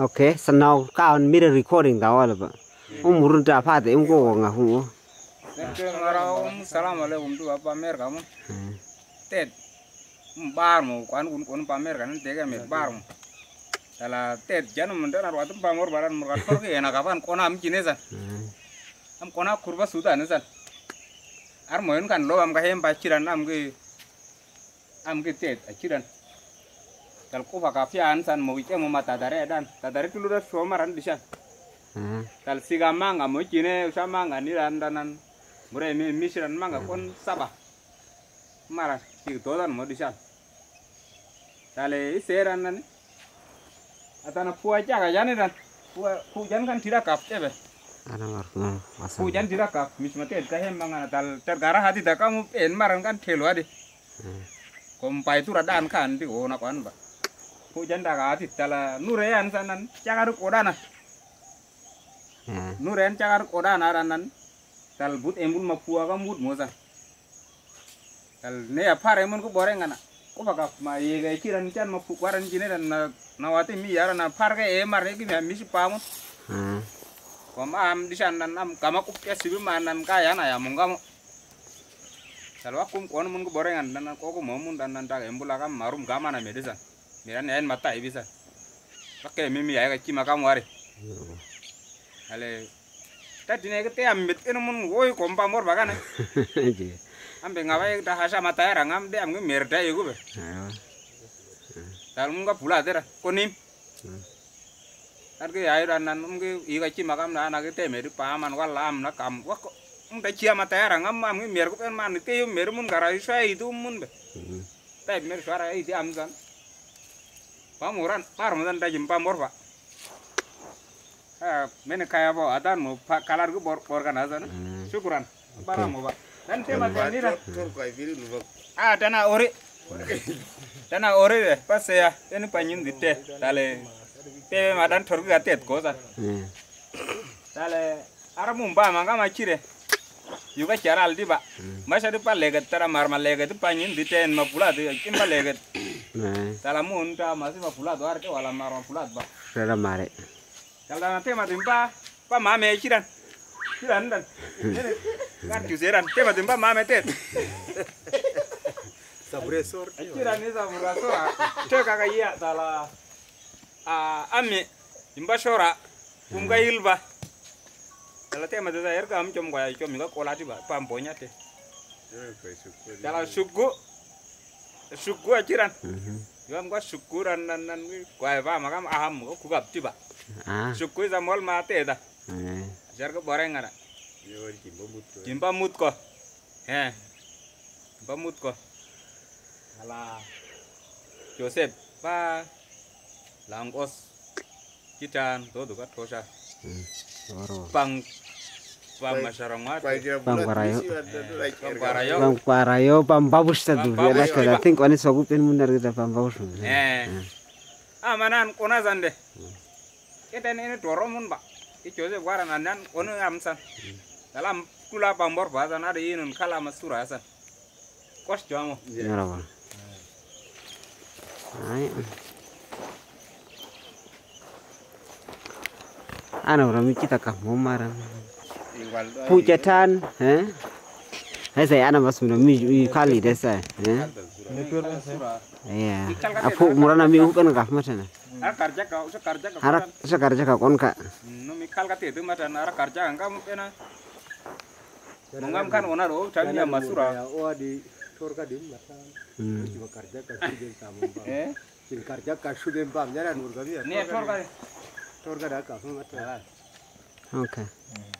Okay, so now ka on mirror recording da wala ba. Um murun ta fa de um go nga hu. Salam alaikum tu apa mer kamu? Hmm. Tet um, bar mu kan kun kun pa mer kan te ga mer bar mu. Sala tet janu menda na watum pa mor baran mur kan ke na kapan kona am kine san. Hmm. Am kona kurba suda ne san. Ar moyon kan lo am ka hem pa chiran am ke am ke tet a chiran. dal kufa baka san mo wike mo mata dare ya, dan ta dare tulu da so maran bisa dal hmm. siga manga mo kine usa manga ni dan danan mure mi misiran manga kon saba mara ti to dan mo bisa dale iseran nan atana puwa jaga jani dan puwa ku kan tidak kap cebe ku jan tidak kap mismate kahem manga dal tergara hati da kamu en eh, maran kan keluar ade hmm. kompai itu radaan kan ti ona oh, kan ba hujan ka atit tala nurean sanan cagaruk odana hmm. nurean cagaruk odana ranan tal but embul mapua ka but moza tal ne ya pare mun ko boreng ana ko baka ma ye ga kiran mapu waran jine dan na nawati mi yara na par ga e mar ki mi pamu hmm. ko ma am di sanan am kama ku ke sibi manan ka ya na ya mun kamu tal wakum kon mun ko boreng ana dan ko ko mun dan nan ta embul akam marum kama na medesa mira na en mata ibisa pakai mimi ya ki makam wari ale tadi ne ke tiam mit mun woi kompa mor bagana ambe ngawai ta hasa mata ah. ya ngam de ambil merda yugo be tal munga pula tera konim tar ke ayo nan mungkin iya ki makam dah, na ke te meru paman walam am na kam wa ko cia mata ya ngam ambil merku ko mana man ke yo meru mun gara itu mun be tai mer itu amzan pamuran parmudan da jim pamor fa ha eh, men kaya bo adan mo pa kalar gu bor bor kana zan hmm. syukuran bara mo ba dan tema tani ra ah dana ori, dana ori de pas ya ini panyun dite dale tebe madan torgu gatet ko sa ah. hmm. dale ara mumba manga machire yuga charal pak. Hmm. Masa pa leget tara marma leget di dite en di de pa leget Eh. talamun ta masifa fulat warke wala maron fulat ba mare talana tema mame chiran chiran dan kan kuseran tema mame tet sabresor eh, chiran ni sabresor te kaka iya tala a ami timpa shora kumga mm. ilba tala tema tata erka amchom kwa ga kolati ba pambonya te eh, suku ajaran, yom mhm. gua ya, sukuran nan nan gua apa makam aham gua kugap tiba ah. suku mal mati mate da jar gua boreng ara ya, kimba mut kok, he kimba mut kok, eh. ala joseph pa, langos kitan tuh tuh kan kosa, hmm. bang Pamparayo. Pamparayo, pampabus tadu. Biarlah kita dating kau ini sogu pin mundar kita pampabus. Eh, ah mana kona zande? Kita ini dorong mun pak. Ijo se waran andan kono amsan. Dalam kula pambor bahasa ada ini kala masura asan. Kos jamu. Ya rawa. Ayo. Ana orang mikita kah mau marah pujatan he? hay sai ana masu no mi kali Iya. sai ya apu murana mi hukan ka matana karja ka usa karja ka ara usa karja ka kon ka no hmm, mi kal ka te de ara karja ka ngam ena ngam kan ona ro tabi ya masura oh, o di tor ka dim matana hmm. kerja karja ka suje samu ba eh sin karja ka suje ba nyara nur ka bi kau, tor ka tor ka ka okay